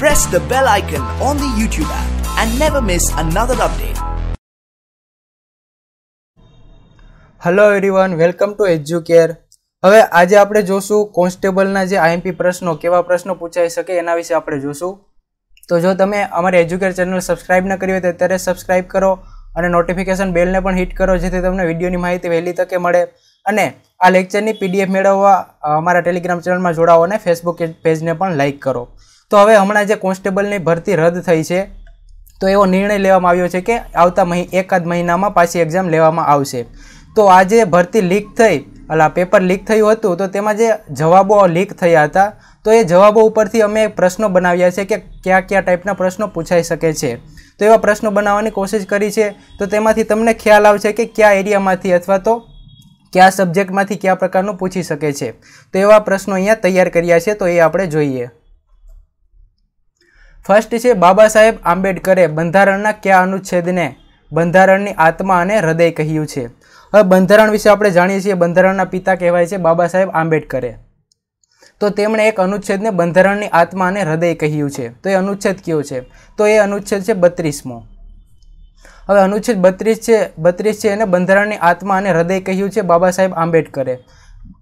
press the bell icon on the YouTube app and never miss another update. Hello everyone welcome to Educare હવે આજે આપણે જોશું કોન્સ્ટેબલના જે IMP પ્રશ્નો કેવા પ્રશ્નો પૂછાઈ શકે એના વિશે આપણે જોશું તો જો તમે અમારી એજ્યુકેર ચેનલ સબસ્ક્રાઇબ ન કરી હોય તો અત્યારે સબસ્ક્રાઈબ કરો અને નોટિફિકેશન બેલને પણ હિટ કરો જેથી તમને વિડીયોની માહિતી વહેલી તકે મળે અને આ લેક્ચરની પીડીએફ મેળવવા અમારા ટેલિગ્રામ ચેનલમાં જોડાવો અને ફેસબુક પેજને પણ લાઇક કરો તો હવે હમણાં જે કોન્સ્ટેબલની ભરતી રદ થઈ છે તો એવો નિર્ણય લેવામાં આવ્યો છે કે આવતા મહિ એકાદ મહિનામાં પાછી એક્ઝામ લેવામાં આવશે તો આજે ભરતી લીક થઈ અલા પેપર લીક થયું હતું તો તેમાં જે જવાબો લીક થયા હતા તો એ જવાબો ઉપરથી અમે પ્રશ્નો બનાવ્યા છે કે કયા કયા ટાઈપના પ્રશ્નો પૂછાઈ શકે છે તો એવા પ્રશ્નો બનાવવાની કોશિશ કરી છે તો તેમાંથી તમને ખ્યાલ આવશે કે કયા એરિયામાંથી અથવા તો કયા સબ્જેક્ટમાંથી કયા પ્રકારનું પૂછી શકે છે તો એવા પ્રશ્નો અહીંયા તૈયાર કર્યા છે તો એ આપણે જોઈએ ફર્સ્ટ છે બાબા સાહેબ આંબેડકરે બંધારણના કયા અનુચ્છેદને બંધારણની આત્મા અને હૃદય કહ્યું છે હવે બંધારણ વિશે આપણે જાણીએ છીએ બંધારણના પિતા કહેવાય છે બાબા સાહેબ આંબેડકરે તો તેમણે એક અનુચ્છેદને બંધારણની આત્મા અને હૃદય કહ્યું છે તો એ અનુચ્છેદ કયો છે તો એ અનુચ્છેદ છે બત્રીસમો હવે અનુચ્છેદ બત્રીસ છે બત્રીસ છે એને બંધારણની આત્મા અને હૃદય કહ્યું છે બાબા સાહેબ આંબેડકરે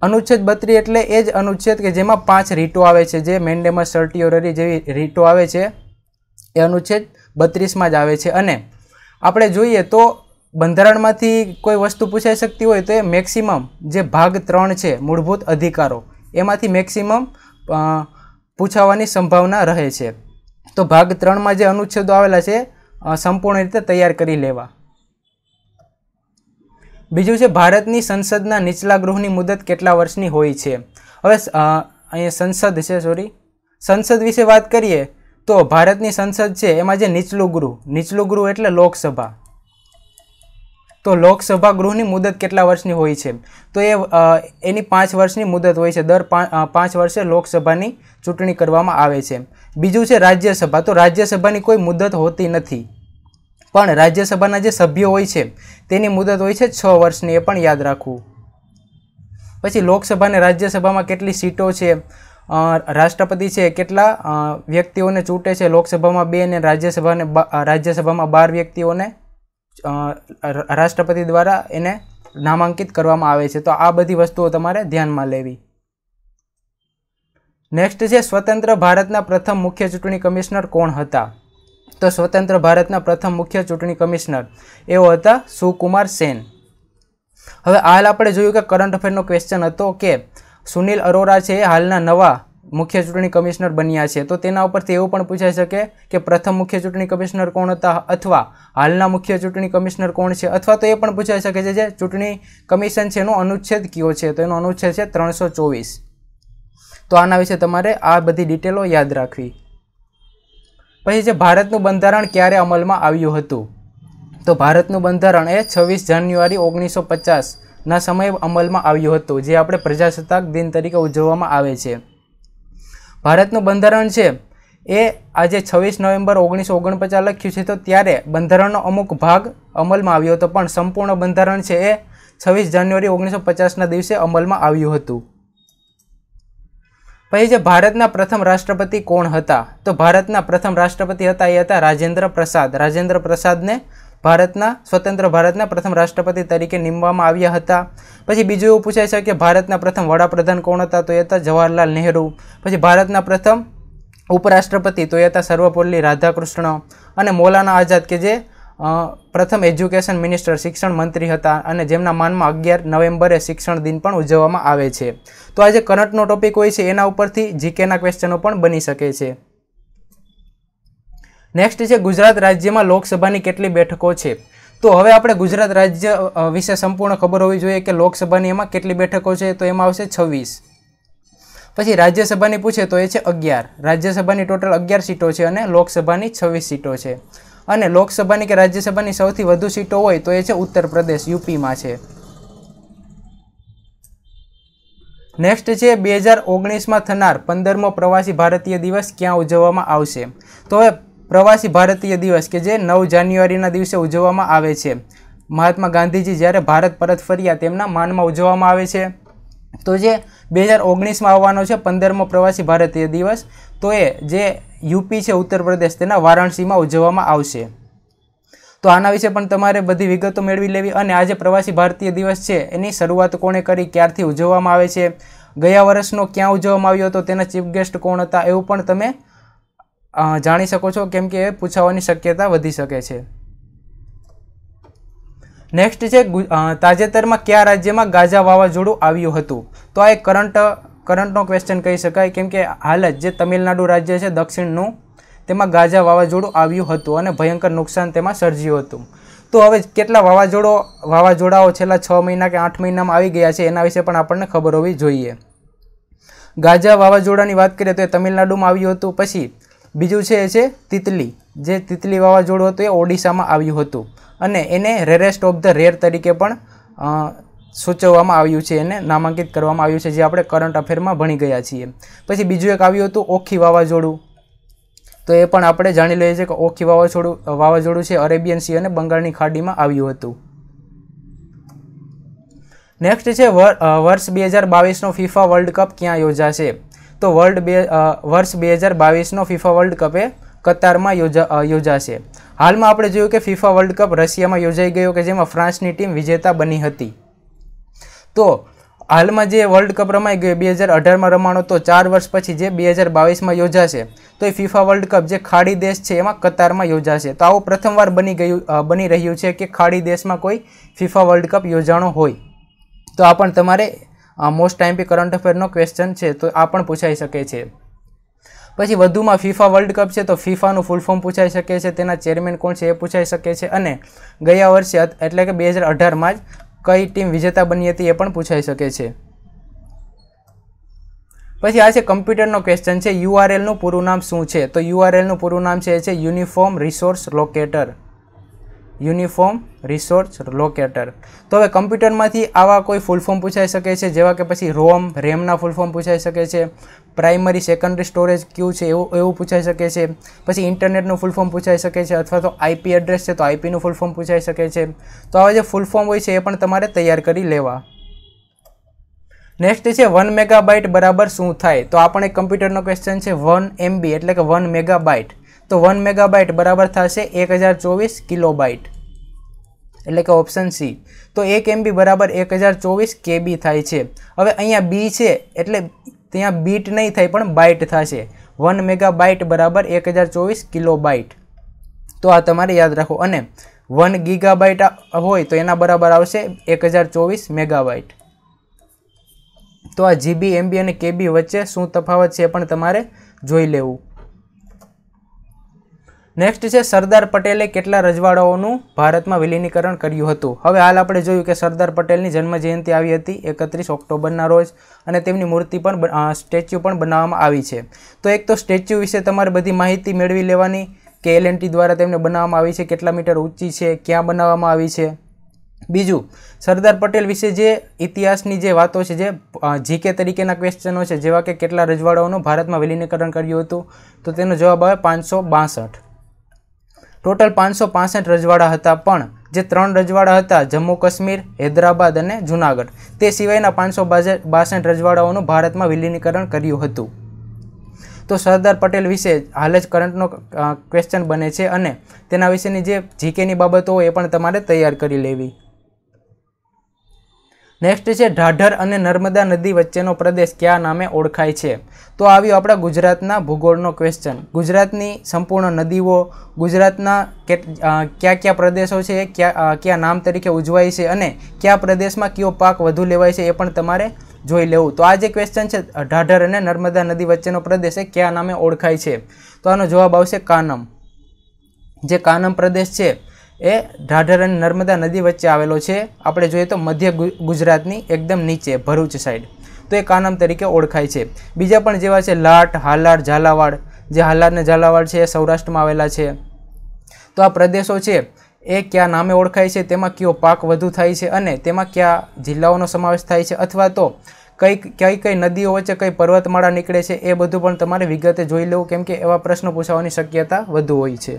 અનુચ્છેદ બત્રી એટલે એ જ અનુચ્છેદ કે જેમાં પાંચ રીટો આવે છે જે મેન્ડેમસ સર્ટીઓરરી જેવી રીટો આવે છે એ અનુચ્છેદ બત્રીસમાં જ આવે છે અને આપણે જોઈએ તો બંધારણમાંથી કોઈ વસ્તુ પૂછાઈ શકતી હોય તો એ મેક્સિમમ જે ભાગ ત્રણ છે મૂળભૂત અધિકારો એમાંથી મેક્સિમમ પૂછાવાની સંભાવના રહે છે તો ભાગ ત્રણમાં જે અનુચ્છેદો આવેલા છે સંપૂર્ણ રીતે તૈયાર કરી લેવા બીજું છે ભારતની સંસદના નીચલા ગૃહની મુદત કેટલા વર્ષની હોય છે હવે અહીંયા સંસદ છે સોરી સંસદ વિશે વાત કરીએ તો ભારતની સંસદ છે એમાં જે નીચલું ગૃહ નીચલું ગૃહ એટલે લોકસભા તો લોકસભા ગૃહની મુદત કેટલા વર્ષની હોય છે તો એ એની પાંચ વર્ષની મુદત હોય છે દર પાંચ વર્ષે લોકસભાની ચૂંટણી કરવામાં આવે છે બીજું છે રાજ્યસભા તો રાજ્યસભાની કોઈ મુદત હોતી નથી પણ રાજ્યસભાના જે સભ્યો હોય છે તેની મુદત હોય છે છ વર્ષની એ પણ યાદ રાખવું પછી લોકસભા અને રાજ્યસભામાં કેટલી સીટો છે રાષ્ટ્રપતિ છે કેટલા વ્યક્તિઓને ચૂંટે છે લોકસભામાં બે અને રાજ્યસભાને રાજ્યસભામાં બાર વ્યક્તિઓને રાષ્ટ્રપતિ દ્વારા એને નામાંકિત કરવામાં આવે છે તો આ બધી વસ્તુઓ તમારે ધ્યાનમાં લેવી નેક્સ્ટ છે સ્વતંત્ર ભારતના પ્રથમ મુખ્ય ચૂંટણી કમિશનર કોણ હતા તો સ્વતંત્ર ભારતના પ્રથમ મુખ્ય ચૂંટણી કમિશનર એવો હતા સુકુમાર સેન હવે હાલ આપણે જોયું કે કરંટ અફેરનો ક્વેશ્ચન હતો કે સુનિલ અરોરા છે એ હાલના નવા મુખ્ય ચૂંટણી કમિશનર બન્યા છે તો તેના ઉપરથી એવું પણ પૂછાઈ શકે કે પ્રથમ મુખ્ય ચૂંટણી કમિશનર કોણ હતા અથવા હાલના મુખ્ય ચૂંટણી કમિશનર કોણ છે અથવા તો એ પણ પૂછાઈ શકે છે જે ચૂંટણી કમિશન છે એનો અનુચ્છેદ કયો છે તો એનો અનુચ્છેદ છે ત્રણસો ચોવીસ તો આના વિશે તમારે આ બધી ડિટેલો યાદ રાખવી પછી જે ભારતનું બંધારણ ક્યારે અમલમાં આવ્યું હતું તો ભારતનું બંધારણ એ છવ્વીસ જાન્યુઆરી ઓગણીસો પચાસના સમયે અમલમાં આવ્યું હતું જે આપણે પ્રજાસત્તાક દિન તરીકે ઉજવવામાં આવે છે ભારતનું બંધારણ છે એ આજે છવ્વીસ નવેમ્બર ઓગણીસો ઓગણપચાસ લખ્યું છે તો ત્યારે બંધારણનો અમુક ભાગ અમલમાં આવ્યો હતો પણ સંપૂર્ણ બંધારણ છે એ છવ્વીસ જાન્યુઆરી ઓગણીસો પચાસના દિવસે અમલમાં આવ્યું હતું પછી જે ભારતના પ્રથમ રાષ્ટ્રપતિ કોણ હતા તો ભારતના પ્રથમ રાષ્ટ્રપતિ હતા એ હતા રાજેન્દ્ર પ્રસાદ રાજેન્દ્ર પ્રસાદને ભારતના સ્વતંત્ર ભારતના પ્રથમ રાષ્ટ્રપતિ તરીકે નીમવામાં આવ્યા હતા પછી બીજું એવું પૂછાય છે કે ભારતના પ્રથમ વડાપ્રધાન કોણ હતા તો એ હતા જવાહરલાલ નહેરુ પછી ભારતના પ્રથમ ઉપરાષ્ટ્રપતિ તો એ હતા સર્વપલ્લી રાધાકૃષ્ણ અને મૌલાના આઝાદ કે જે પ્રથમ એજ્યુકેશન મિનિસ્ટર શિક્ષણ મંત્રી હતા અને જેમના માનમાં અગિયાર નવેમ્બરે શિક્ષણ દિન પણ ઉજવવામાં આવે છે તો આ જે કરંટનો ટોપિક હોય છે એના ઉપરથી જીકેના ક્વેશ્ચનો પણ બની શકે છે નેક્સ્ટ છે ગુજરાત રાજ્યમાં લોકસભાની કેટલી બેઠકો છે તો હવે આપણે ગુજરાત રાજ્ય વિશે સંપૂર્ણ ખબર હોવી જોઈએ કે લોકસભાની એમાં કેટલી બેઠકો છે તો એમાં આવશે છવ્વીસ પછી રાજ્યસભાની પૂછે તો એ છે અગિયાર રાજ્યસભાની ટોટલ અગિયાર સીટો છે અને લોકસભાની છવ્વીસ સીટો છે અને લોકસભાની કે રાજ્યસભાની સૌથી વધુ સીટો હોય તો એ છે ઉત્તર પ્રદેશ યુપીમાં છે નેક્સ્ટ છે બે હજાર ઓગણીસમાં થનાર પંદરમો પ્રવાસી ભારતીય દિવસ ક્યાં ઉજવવામાં આવશે તો હવે પ્રવાસી ભારતીય દિવસ કે જે નવ જાન્યુઆરીના દિવસે ઉજવવામાં આવે છે મહાત્મા ગાંધીજી જ્યારે ભારત પરત ફર્યા તેમના માનમાં ઉજવવામાં આવે છે તો જે બે હજાર ઓગણીસમાં આવવાનો છે પંદરમો પ્રવાસી ભારતીય દિવસ તો એ જે યુપી છે ઉત્તર પ્રદેશ તેના વારાણસીમાં ઉજવવામાં આવશે તો આના વિશે પણ તમારે બધી વિગતો મેળવી લેવી અને આજે પ્રવાસી ભારતીય દિવસ છે એની શરૂઆત કોણે કરી ક્યારથી ઉજવવામાં આવે છે ગયા વર્ષનો ક્યાં ઉજવવામાં આવ્યો હતો તેના ચીફ ગેસ્ટ કોણ હતા એવું પણ તમે જાણી શકો છો કેમ કે એ પૂછાવાની શક્યતા વધી શકે છે નેક્સ્ટ છે તાજેતરમાં કયા રાજ્યમાં ગાજા વાવાઝોડું આવ્યું હતું તો આ એક કરંટ કરંટનો ક્વેશ્ચન કહી શકાય કેમ કે હાલ જ જે તમિલનાડુ રાજ્ય છે દક્ષિણનું તેમાં ગાજા વાવાઝોડું આવ્યું હતું અને ભયંકર નુકસાન તેમાં સર્જ્યું હતું તો હવે કેટલા વાવાઝોડો વાવાઝોડાઓ છેલ્લા છ મહિના કે આઠ મહિનામાં આવી ગયા છે એના વિશે પણ આપણને ખબર હોવી જોઈએ ગાજા વાવાઝોડાની વાત કરીએ તો એ તમિલનાડુમાં આવ્યું હતું પછી બીજું છે એ છે તિતલી જે તિતલી વાવાઝોડું હતું એ ઓડિશામાં આવ્યું હતું અને એને રેરેસ્ટ ઓફ ધ રેર તરીકે પણ સૂચવવામાં આવ્યું છે એને નામાંકિત કરવામાં આવ્યું છે જે આપણે કરંટ અફેરમાં ભણી ગયા છીએ પછી બીજું એક આવ્યું હતું ઓખી વાવાઝોડું તો એ પણ આપણે જાણી લઈએ છીએ કે ઓખી વાવાઝોડું વાવાઝોડું છે અરેબિયન સી અને બંગાળની ખાડીમાં આવ્યું હતું નેક્સ્ટ છે વર્ષ બે હજાર બાવીસનો ફિફા વર્લ્ડ કપ ક્યાં યોજાશે તો વર્લ્ડ બે વર્ષ બે હજાર બાવીસનો ફિફા વર્લ્ડ કપે કતારમાં યોજા યોજાશે હાલમાં આપણે જોયું કે ફિફા વર્લ્ડ કપ રશિયામાં યોજાઈ ગયો કે જેમાં ફ્રાન્સની ટીમ વિજેતા બની હતી તો હાલમાં જે વર્લ્ડ કપ રમાઈ ગયો બે હજાર અઢારમાં રમાણો તો ચાર વર્ષ પછી જે બે હજાર બાવીસમાં યોજાશે તો એ ફિફા વર્લ્ડ કપ જે ખાડી દેશ છે એમાં કતારમાં યોજાશે તો આવું પ્રથમવાર બની ગયું બની રહ્યું છે કે ખાડી દેશમાં કોઈ ફિફા વર્લ્ડ કપ યોજાણો હોય તો આ પણ તમારે મોસ્ટ ટાઈમ પી કરંટ અફેરનો ક્વેશ્ચન છે તો આ પણ પૂછાઈ શકે છે પછી વધુમાં ફિફા વર્લ્ડ કપ છે તો ફિફાનું ફૂલ ફોર્મ પૂછાઈ શકે છે તેના ચેરમેન કોણ છે એ પૂછાઈ શકે છે અને ગયા વર્ષે એટલે કે બે હજાર અઢારમાં જ કઈ ટીમ વિજેતા બની હતી એ પણ પૂછાઈ શકે છે પછી આ છે કમ્પ્યુટરનો ક્વેશ્ચન છે યુઆરએલનું પૂરું નામ શું છે તો યુઆરએલનું પૂરું નામ છે એ છે uniform resource locator uniform resource locator તો હવે કમ્પ્યુટરમાંથી આવા કોઈ ફૂલ ફોર્મ પૂછાઈ શકે છે જેવા કે પછી રોમ રેમના ફૂલ ફોર્મ પૂછાઈ શકે છે પ્રાઇમરી સેકન્ડરી સ્ટોરેજ કયું છે એવું એવું પૂછાઈ શકે છે પછી ઇન્ટરનેટનું ફૂલ ફોર્મ પૂછાઈ શકે છે અથવા તો આઈપી એડ્રેસ છે તો આઈપીનું ફૂલ ફોર્મ પૂછાઈ શકે છે તો આવા જે ફૂલ ફોર્મ હોય છે એ પણ તમારે તૈયાર કરી લેવા નેક્સ્ટ છે વન મેગાબાઇટ બરાબર શું થાય તો આપણે કમ્પ્યુટરનો ક્વેશ્ચન છે વન એમબી એટલે કે વન મેગાબાઇટ તો વન મેગાબાઇટ બરાબર થશે એક હજાર ચોવીસ કિલોબાઇટ એટલે કે ઓપ્શન સી તો એક એમબી બરાબર એક હજાર ચોવીસ કેબી થાય છે હવે અહીંયા બી છે એટલે ત્યાં બીટ નહીં થાય પણ બાઇટ થશે વન મેગાબાઇટ બરાબર એક હજાર ચોવીસ કિલોબાઇટ તો આ તમારે યાદ રાખો અને વન ગીગાબાઇટ હોય તો એના બરાબર આવશે એક હજાર ચોવીસ મેગાબાઇટ તો આ જીબી એમબી અને કેબી વચ્ચે શું તફાવત છે એ પણ તમારે જોઈ લેવું નેક્સ્ટ છે સરદાર પટેલે કેટલા રજવાડાઓનું ભારતમાં વિલીનીકરણ કર્યું હતું હવે હાલ આપણે જોયું કે સરદાર પટેલની જન્મજયંતિ આવી હતી એકત્રીસ ઓક્ટોબરના રોજ અને તેમની મૂર્તિ પણ સ્ટેચ્યુ પણ બનાવવામાં આવી છે તો એક તો સ્ટેચ્યુ વિશે તમારે બધી માહિતી મેળવી લેવાની કે એલએનટી દ્વારા તેમને બનાવવામાં આવી છે કેટલા મીટર ઊંચી છે ક્યાં બનાવવામાં આવી છે બીજું સરદાર પટેલ વિશે જે ઇતિહાસની જે વાતો છે જે જીકે તરીકેના ક્વેશ્ચનો છે જેવા કે કેટલા રજવાડાઓનું ભારતમાં વિલીનીકરણ કર્યું હતું તો તેનો જવાબ આવે પાંચસો બાસઠ ટોટલ પાંચસો પાસઠ રજવાડા હતા પણ જે ત્રણ રજવાડા હતા જમ્મુ કાશ્મીર હૈદરાબાદ અને જૂનાગઢ તે સિવાયના પાંચસો બાસઠ રજવાડાઓનું ભારતમાં વિલીનીકરણ કર્યું હતું તો સરદાર પટેલ વિશે હાલ જ કરંટનો ક્વેશ્ચન બને છે અને તેના વિશેની જે જીકેની બાબતો હોય એ પણ તમારે તૈયાર કરી લેવી નેક્સ્ટ છે ઢાઢર અને નર્મદા નદી વચ્ચેનો પ્રદેશ કયા નામે ઓળખાય છે તો આવ્યો આપણા ગુજરાતના ભૂગોળનો ક્વેશ્ચન ગુજરાતની સંપૂર્ણ નદીઓ ગુજરાતના કયા કયા પ્રદેશો છે ક્યાં કયા નામ તરીકે ઉજવાય છે અને કયા પ્રદેશમાં કયો પાક વધુ લેવાય છે એ પણ તમારે જોઈ લેવું તો આ જે ક્વેશ્ચન છે ઢાઢર અને નર્મદા નદી વચ્ચેનો પ્રદેશ એ કયા નામે ઓળખાય છે તો આનો જવાબ આવશે કાનમ જે કાનમ પ્રદેશ છે એ ઢાઢર અને નર્મદા નદી વચ્ચે આવેલો છે આપણે જોઈએ તો મધ્ય ગુજરાતની એકદમ નીચે ભરૂચ સાઈડ તો એ કાનમ તરીકે ઓળખાય છે બીજા પણ જેવા છે લાટ હાલાર ઝાલાવાડ જે હાલાડ ને ઝાલાવાડ છે એ સૌરાષ્ટ્રમાં આવેલા છે તો આ પ્રદેશો છે એ કયા નામે ઓળખાય છે તેમાં કયો પાક વધુ થાય છે અને તેમાં કયા જિલ્લાઓનો સમાવેશ થાય છે અથવા તો કઈ કઈ કઈ નદીઓ વચ્ચે કઈ પર્વતમાળા નીકળે છે એ બધું પણ તમારે વિગતે જોઈ લેવું કેમ કે એવા પ્રશ્નો પૂછાવાની શક્યતા વધુ હોય છે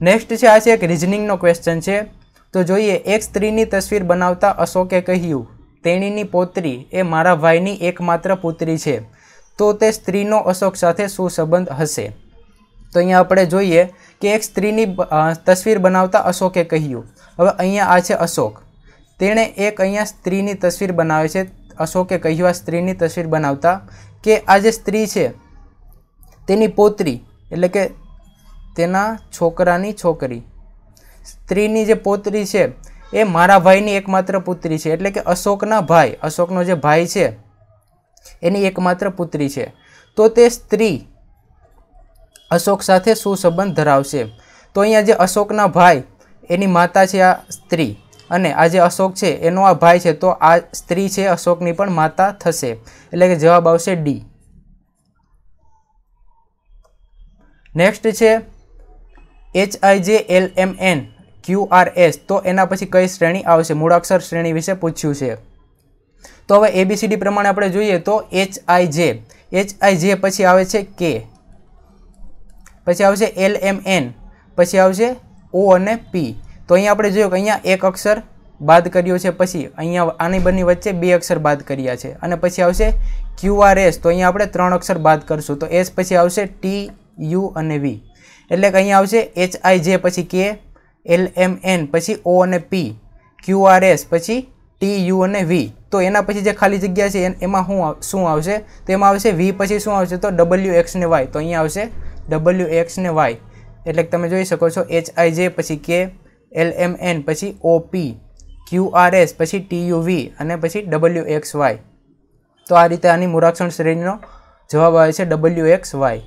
નેક્સ્ટ છે આ છે એક રિઝનિંગનો ક્વેશ્ચન છે તો જોઈએ એક સ્ત્રીની તસવીર બનાવતા અશોકે કહ્યું તેણીની પોત્રી એ મારા ભાઈની એકમાત્ર પુત્રી છે તો તે સ્ત્રીનો અશોક સાથે શું સંબંધ હશે તો અહીંયા આપણે જોઈએ કે એક સ્ત્રીની તસવીર બનાવતા અશોકે કહ્યું હવે અહીંયા આ છે અશોક તેણે એક અહીંયા સ્ત્રીની તસવીર બનાવે છે અશોકે કહ્યું આ સ્ત્રીની તસવીર બનાવતા કે આ જે સ્ત્રી છે તેની પોત્રી એટલે કે તેના છોકરાની છોકરી સ્ત્રીની જે પોતરી છે એ મારા ભાઈની એકમાત્ર પુત્રી છે એટલે કે અશોકના ભાઈ અશોકનો જે ભાઈ છે એની એકમાત્ર પુત્રી છે તો તે સ્ત્રી અશોક સાથે સુસંબંધ ધરાવશે તો અહીંયા જે અશોકના ભાઈ એની માતા છે આ સ્ત્રી અને આ જે અશોક છે એનો આ ભાઈ છે તો આ સ્ત્રી છે અશોકની પણ માતા થશે એટલે કે જવાબ આવશે ડી નેક્સ્ટ છે H I J L M N Q R S તો એના પછી કઈ શ્રેણી આવશે મૂળાક્ષર શ્રેણી વિશે પૂછ્યું છે તો હવે એબીસીડી પ્રમાણે આપણે જોઈએ તો એચ આઈ જે એચ આઈ જે પછી આવે છે કે પછી આવશે એલ એમ એન પછી આવશે ઓ અને પી તો અહીંયા આપણે જોયું કે અહીંયા એક અક્ષર બાદ કર્યો છે પછી અહીંયા આની બંને વચ્ચે બે અક્ષર બાદ કર્યા છે અને પછી આવશે એસ તો અહીંયા આપણે ત્રણ અક્ષર બાદ કરશું તો એસ પછી આવશે ટી યુ અને વી એટલે કે અહીંયા આવશે એચ આઈ જે પછી કે એલ એમ એન પછી ઓ અને પી ક્યુ આર એસ પછી ટી યુ અને વી તો એના પછી જે ખાલી જગ્યા છે એમાં શું શું આવશે તો એમાં આવશે વી પછી શું આવશે તો ડબલ્યુ એક્સ ને વાય તો અહીંયા આવશે ડબલ્યુ એક્સ ને વાય એટલે તમે જોઈ શકો છો એચ આઈ જે પછી કે એલ એમ એન પછી O P Q R S પછી ટી યુ વી અને પછી ડબલ્યુ એક્સ વાય તો આ રીતે આની મૂળાક્ષર શ્રેણીનો જવાબ આવે છે ડબલ્યુ એક્સ વાય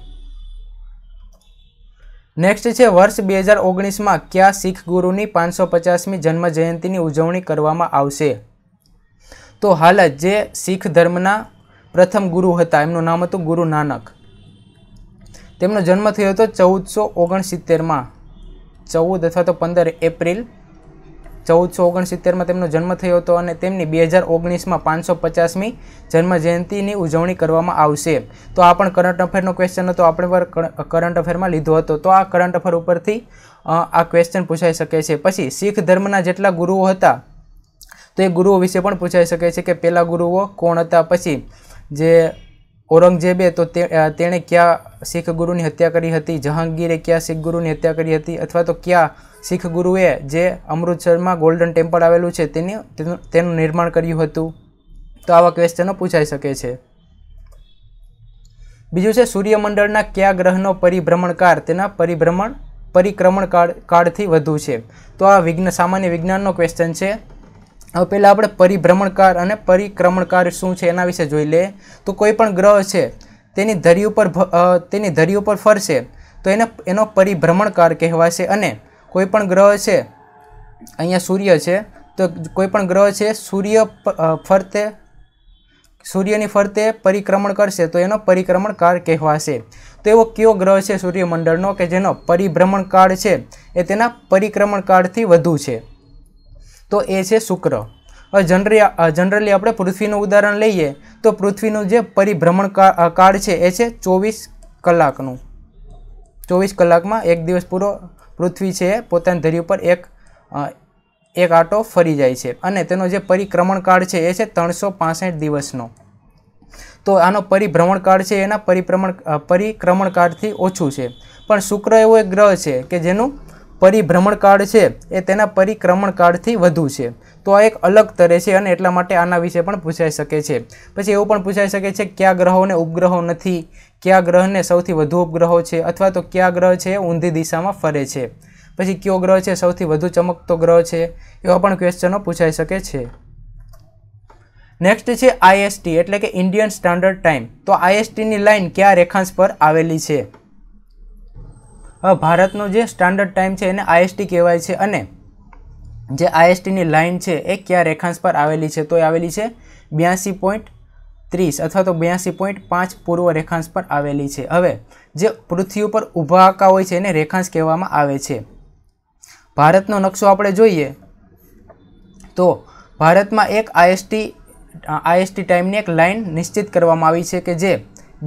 નેક્સ્ટ છે વર્ષ બે હજાર ઓગણીસમાં કયા શીખ ગુરુની પાંચસો પચાસમી જન્મ જયંતિની ઉજવણી કરવામાં આવશે તો હાલ જે શીખ ધર્મના પ્રથમ ગુરુ હતા એમનું નામ હતું ગુરુ નાનક તેમનો જન્મ થયો હતો ચૌદસો ઓગણસિત્તેરમાં ચૌદ અથવા તો પંદર એપ્રિલ ચૌદસો ઓગણસિત્તેરમાં તેમનો જન્મ થયો હતો અને તેમની બે હજાર ઓગણીસમાં પાંચસો પચાસમી જન્મજયંતિની ઉજવણી કરવામાં આવશે તો આ પણ કરંટ અફેરનો ક્વેશ્ચન હતો આપણે પણ કરંટ અફેરમાં લીધો હતો તો આ કરંટ અફેર ઉપરથી આ ક્વેશ્ચન પૂછાઈ શકે છે પછી શીખ ધર્મના જેટલા ગુરુઓ હતા તો એ ગુરુઓ વિશે પણ પૂછાઈ શકે છે કે પહેલાં ગુરુઓ કોણ હતા પછી જે ઔરંગઝેબે તો તેણે કયા શીખ ગુરુની હત્યા કરી હતી જહાંગીરે કયા શીખ ગુરુની હત્યા કરી હતી અથવા તો ક્યાં શીખ ગુરુએ જે અમૃતસરમાં ગોલ્ડન ટેમ્પલ આવેલું છે તેની તેનું નિર્માણ કર્યું હતું તો આવા ક્વેશ્ચનો પૂછાઈ શકે છે બીજું છે સૂર્યમંડળના કયા ગ્રહનો પરિભ્રમણકાર તેના પરિભ્રમણ પરિક્રમણ કાળ કાળથી વધુ છે તો આ વિજ્ઞાન સામાન્ય વિજ્ઞાનનો ક્વેશ્ચન છે હવે પહેલાં આપણે પરિભ્રમણકાર અને પરિક્રમણકાર શું છે એના વિશે જોઈ લઈએ તો કોઈ પણ ગ્રહ છે તેની ધરી ઉપર તેની ધરી ઉપર ફરશે તો એને એનો પરિભ્રમણકાર કહેવાશે અને કોઈ પણ ગ્રહ છે અહીંયા સૂર્ય છે તો કોઈપણ ગ્રહ છે સૂર્ય ફરતે સૂર્યની ફરતે પરિક્રમણ કરશે તો એનો પરિક્રમણકાળ કહેવાશે તો એવો કયો ગ્રહ છે સૂર્યમંડળનો કે જેનો પરિભ્રમણકાળ છે એ તેના પરિક્રમણકાળથી વધુ છે તો એ છે શુક્ર જનરલી જનરલી આપણે પૃથ્વીનું ઉદાહરણ લઈએ તો પૃથ્વીનું જે પરિભ્રમણ કાળ છે એ છે ચોવીસ કલાકનું ચોવીસ કલાકમાં એક દિવસ પૂરો પૃથ્વી છે પોતાની ધરી ઉપર એક એક આંટો ફરી જાય છે અને તેનો જે પરિક્રમણકાળ છે એ છે ત્રણસો દિવસનો તો આનો પરિભ્રમણકાળ છે એના પરિભ્રમણ પરિક્રમણકાળથી ઓછું છે પણ શુક્ર એવો એક ગ્રહ છે કે જેનું પરિભ્રમણકાળ છે એ તેના પરિક્રમણકાળથી વધુ છે તો આ એક અલગ તરે છે અને એટલા માટે આના વિશે પણ પૂછાઈ શકે છે પછી એવું પણ પૂછાઈ શકે છે કયા ગ્રહોને ઉપગ્રહો નથી કયા ગ્રહને સૌથી વધુ ઉપગ્રહો છે અથવા તો કયા ગ્રહ છે ઊંધી દિશામાં ફરે છે પછી કયો ગ્રહ છે સૌથી વધુ ચમકતો ગ્રહ છે એવા પણ ક્વેશ્ચનો પૂછાઈ શકે છે નેક્સ્ટ છે આઈએસટી એટલે કે ઇન્ડિયન સ્ટાન્ડર્ડ ટાઈમ તો આઈએસટીની લાઇન કયા રેખાંશ પર આવેલી છે હવે ભારતનો જે સ્ટાન્ડર્ડ ટાઈમ છે એને આઈએસટી કહેવાય છે અને જે આઈએસટીની લાઇન છે એ કયા રેખાંશ પર આવેલી છે તો એ આવેલી છે બ્યાસી પોઈન્ટ ત્રીસ અથવા તો બ્યાસી પોઈન્ટ પાંચ પૂર્વ રેખાંશ પર આવેલી છે હવે જે પૃથ્વી ઉપર ઊભા આકા હોય છે એને રેખાંશ કહેવામાં આવે છે ભારતનો નકશો આપણે જોઈએ તો ભારતમાં એક આઈએસટી આઈએસટી ટાઈમની એક લાઇન નિશ્ચિત કરવામાં આવી છે કે જે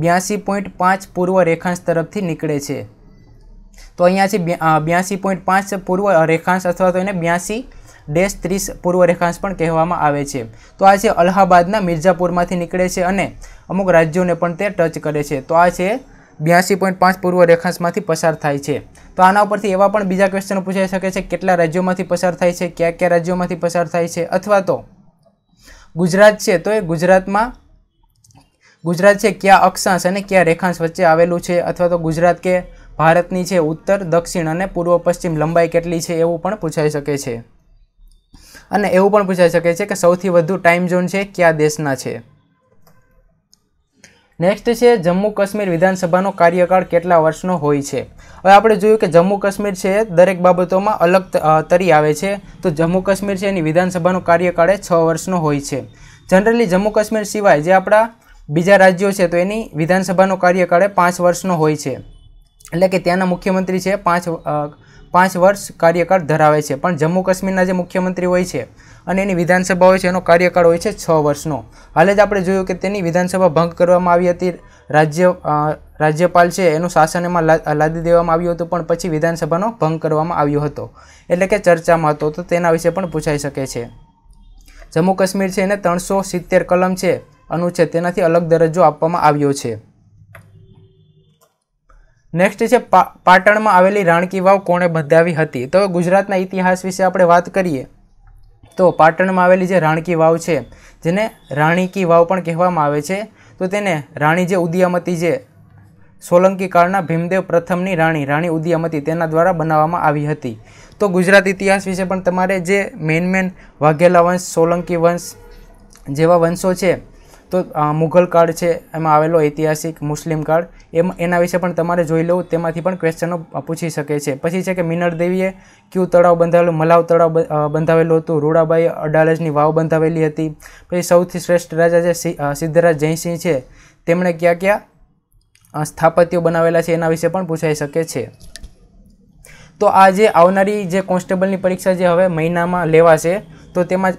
બ્યાસી પોઈન્ટ પાંચ પૂર્વ રેખાંશ તરફથી નીકળે છે તો અહીંયાથી છે બ્યાસી પોઈન્ટ પાંચ પૂર્વ રેખાંશ અથવા તો એને બ્યાસી ડેશ ત્રીસ પૂર્વ રેખાંશ પણ કહેવામાં આવે છે તો આ છે અલ્હાબાદના મિર્ઝાપુરમાંથી નીકળે છે અને અમુક રાજ્યોને પણ તે ટચ કરે છે તો આ છે બ્યાસી પોઈન્ટ પાંચ પૂર્વ રેખાંશમાંથી પસાર થાય છે તો આના ઉપરથી એવા પણ બીજા ક્વેશ્ચન પૂછાઈ શકે છે કેટલા રાજ્યોમાંથી પસાર થાય છે કયા કયા રાજ્યોમાંથી પસાર થાય છે અથવા તો ગુજરાત છે તો એ ગુજરાતમાં ગુજરાત છે કયા અક્ષાંશ અને કયા રેખાંશ વચ્ચે આવેલું છે અથવા તો ગુજરાત કે ભારતની છે ઉત્તર દક્ષિણ અને પૂર્વ પશ્ચિમ લંબાઈ કેટલી છે એવું પણ પૂછાઈ શકે છે અને એવું પણ પૂછાઈ શકે છે કે સૌથી વધુ ટાઈમ ઝોન છે કયા દેશના છે નેક્સ્ટ છે જમ્મુ કાશ્મીર વિધાનસભાનો કાર્યકાળ કેટલા વર્ષનો હોય છે હવે આપણે જોયું કે જમ્મુ કાશ્મીર છે દરેક બાબતોમાં અલગ તરી આવે છે તો જમ્મુ કાશ્મીર છે એની વિધાનસભાનો કાર્યકાળ છ વર્ષનો હોય છે જનરલી જમ્મુ કાશ્મીર સિવાય જે આપણા બીજા રાજ્યો છે તો એની વિધાનસભાનો કાર્યકાળ પાંચ વર્ષનો હોય છે એટલે કે ત્યાંના મુખ્યમંત્રી છે પાંચ પાંચ વર્ષ કાર્યકાળ ધરાવે છે પણ જમ્મુ કાશ્મીરના જે મુખ્યમંત્રી હોય છે અને એની વિધાનસભા હોય છે એનો કાર્યકાળ હોય છે છ વર્ષનો હાલે જ આપણે જોયું કે તેની વિધાનસભા ભંગ કરવામાં આવી હતી રાજ્ય રાજ્યપાલ છે એનું શાસન એમાં લાદી દેવામાં આવ્યું હતું પણ પછી વિધાનસભાનો ભંગ કરવામાં આવ્યો હતો એટલે કે ચર્ચામાં હતો તો તેના વિશે પણ પૂછાઈ શકે છે જમ્મુ કાશ્મીર છે એને ત્રણસો સિત્તેર કલમ છે અનુચ્છેદ તેનાથી અલગ દરજ્જો આપવામાં આવ્યો છે નેક્સ્ટ છે પાટણમાં આવેલી રાણકી વાવ કોણે બંધાવી હતી તો ગુજરાતના ઇતિહાસ વિશે આપણે વાત કરીએ તો પાટણમાં આવેલી જે રાણકી વાવ છે જેને રાણીકી વાવ પણ કહેવામાં આવે છે તો તેને રાણી જે ઉદિયામતી જે સોલંકી કાળના ભીમદેવ પ્રથમની રાણી રાણી ઉદિયામતી તેના દ્વારા બનાવવામાં આવી હતી તો ગુજરાત ઇતિહાસ વિશે પણ તમારે જે મેન મેન વાઘેલા વંશ સોલંકી વંશ જેવા વંશો છે તો મુઘલ કાળ છે એમાં આવેલો ઐતિહાસિક મુસ્લિમ કાળ એમ એના વિશે પણ તમારે જોઈ લેવું તેમાંથી પણ ક્વેશ્ચનો પૂછી શકે છે પછી છે કે મિનર દેવીએ ક્યુ તળાવ બંધાવેલું મલાવ તળાવ બંધાવેલું હતું રૂડાબાઈએ અડાલજની વાવ બંધાવેલી હતી પછી સૌથી શ્રેષ્ઠ રાજા જે સિદ્ધરાજ જયસિંહ છે તેમણે કયા કયા સ્થાપત્યો બનાવેલા છે એના વિશે પણ પૂછાઈ શકે છે તો આ જે આવનારી જે કોન્સ્ટેબલની પરીક્ષા જે હવે મહિનામાં લેવાશે તો તેમાં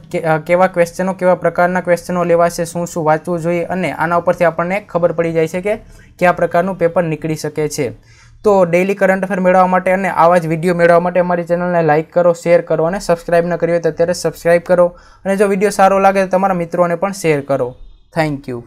કેવા ક્વેશ્ચનો કેવા પ્રકારના ક્વેશ્ચનો લેવાશે શું શું વાંચવું જોઈએ અને આના ઉપરથી આપણને ખબર પડી જાય છે કે કયા પ્રકારનું પેપર નીકળી શકે છે તો ડેઇલી કરંટ અફેર મેળવવા માટે અને આવા જ વિડીયો મેળવવા માટે અમારી ચેનલને લાઇક કરો શેર કરો અને સબસ્ક્રાઇબ ન કરી હોય તો અત્યારે સબસ્ક્રાઈબ કરો અને જો વિડીયો સારો લાગે તો તમારા મિત્રોને પણ શેર કરો થેન્ક યુ